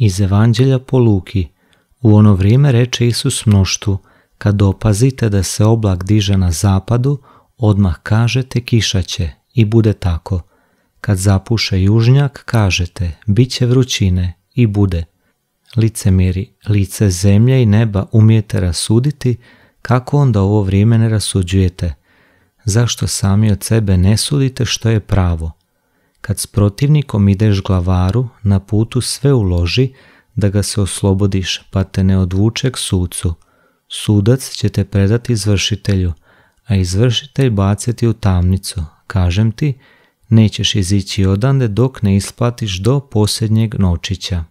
iz Evanđelja po Luki. U ono vrijeme reče Isus mnoštu, kad opazite da se oblak diže na zapadu, odmah kažete kiša će i bude tako. Kad zapuše južnjak, kažete, bit će vrućine i bude. miri, lice zemlje i neba umijete rasuditi, kako onda ovo vrijeme ne rasuđujete? Zašto sami od sebe ne sudite što je pravo? Kad s protivnikom ideš glavaru, na putu sve uloži da ga se oslobodiš pa te ne odvuče k sucu. Sudac će te predati izvršitelju, a izvršitelj baciti u tamnicu. Kažem ti, nećeš izići odande dok ne isplatiš do posljednjeg nočića.